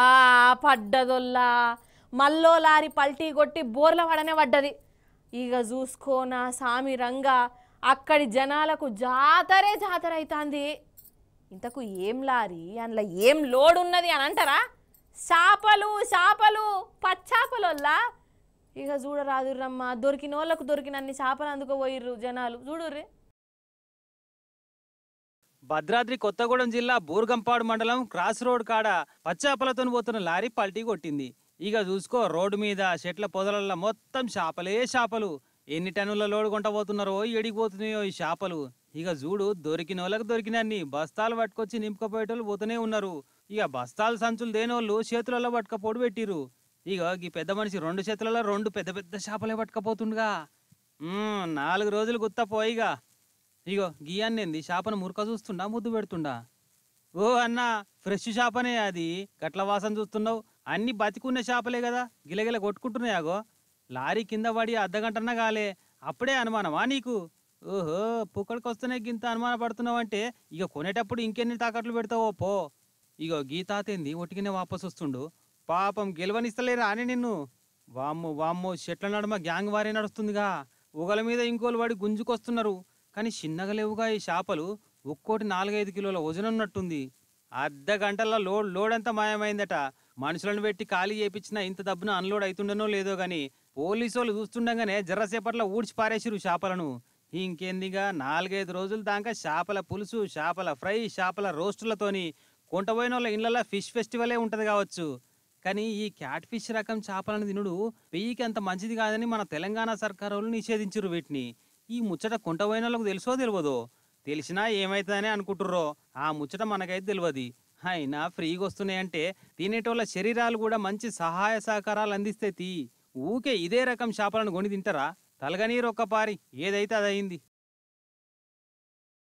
ఆ పడ్డదొల్లా మల్లో లారి పల్టీ కొట్టి బోర్ల పడనే పడ్డది ఇక చూసుకోనా సామి రంగా అక్కడి జనాలకు జాతరే జాతర అవుతుంది ఇంతకు ఏం లారీ అందులో ఏం లోడ్ ఉన్నది అని అంటారా చేపలు చేపలు పచ్చాపలొల్లా ఇక చూడరాదుర్రమ్మ దొరికిన వాళ్ళకు దొరికినన్ని చేపలు అందుకు పోయిర్రు జనాలు చూడుర్రీ భద్రాద్రి కొత్తగూడెం జిల్లా బూర్గంపాడు మండలం క్రాస్ రోడ్ కాడ పచ్చాపలతో పోతున్న లారీ పల్టీ కొట్టింది ఇక చూసుకో రోడ్డు మీద చెట్ల పొదలల్లో మొత్తం చేపలే చేపలు ఎన్ని టన్నుల లోడు కొంటబోతున్నారో ఎడిగిపోతున్నాయో ఈ చేపలు ఇక చూడు దొరికిన వాళ్ళకి దొరికినన్ని బస్తాలు పట్టుకొచ్చి నింపుకపోయేటోళ్ళు పోతూనే ఉన్నారు ఇక బస్తాలు సంచులు వాళ్ళు చేతులలో పట్టుకపోడు పెట్టిరు ఇక ఈ పెద్ద మనిషి రెండు చేతులలో రెండు పెద్ద పెద్ద చేపలే పట్టుకపోతుండగా నాలుగు రోజులు గుత్తపోయిగా ఇగో గీయాన్నేంది చేపను మురక చూస్తుండా ముద్దు పెడుతుండా ఓ అన్నా ఫ్రెష్ చేపనే అది గట్ల వాసన చూస్తున్నావు అన్ని బతికున్న చేపలే కదా గిలగిల కొట్టుకుంటున్నాయాగో లారీ కింద పడి అర్ధగంటన్నా కాలే అప్పుడే అనుమానమా నీకు ఓహో పుక్కడికి వస్తేనే గింత అనుమాన పడుతున్నావంటే ఇక కొనేటప్పుడు ఇంకెన్ని తాకట్లు పెడతావో పో ఇగో గీతాతేంది ఒటికినే వాపసు వస్తుండు పాపం గెలవనిస్తలే రానే నిన్ను వామ్మో వామ్మో చెట్ల నడుమ గ్యాంగ్ వారే నడుస్తుందిగా ఒకల మీద ఇంకోలు వాడి గుంజుకొస్తున్నారు కానీ చిన్నగా లేవుగా ఈ చేపలు ఒక్కోటి నాలుగైదు కిలోల వజనం ఉన్నట్టుంది అర్ధ గంటల్లో లోడ్ లోడ్ అంతా మాయమైందట మనుషులను పెట్టి ఖాళీ చేయించిన ఇంత డబ్బును అన్లోడ్ అవుతుండనో లేదో కానీ పోలీసు వాళ్ళు చూస్తుండగానే జర్రసేపట్లో ఊడ్చి పారేసిరు చేపలను ఇంకేందిగా నాలుగైదు రోజుల దాకా చేపల పులుసు చేపల ఫ్రై చేపల రోస్టులతోని కొంటపోయిన వాళ్ళ ఇళ్ళల్లో ఫిష్ ఫెస్టివలే ఉంటుంది కావచ్చు కానీ ఈ క్యాట్ ఫిష్ రకం చేపలను తినుడు పెయ్యికి అంత మంచిది కాదని మన తెలంగాణ సర్కారు వాళ్ళు నిషేధించరు వీటిని ఈ ముచ్చట కొంటపోయినలకు తెలుసో తెలియదో తెలిసినా ఏమవుతుందని అనుకుంటుర్రో ఆ ముచ్చట మనకైతే తెలియదు అయినా ఫ్రీగా వస్తున్నాయంటే తినేటోళ్ళ శరీరాలు కూడా మంచి సహాయ సహకారాలు అందిస్తే తీ ఊకే ఇదే రకం చేపలను కొని తింటారా తలగనీరు ఒక్కపారి ఏదైతే అదయింది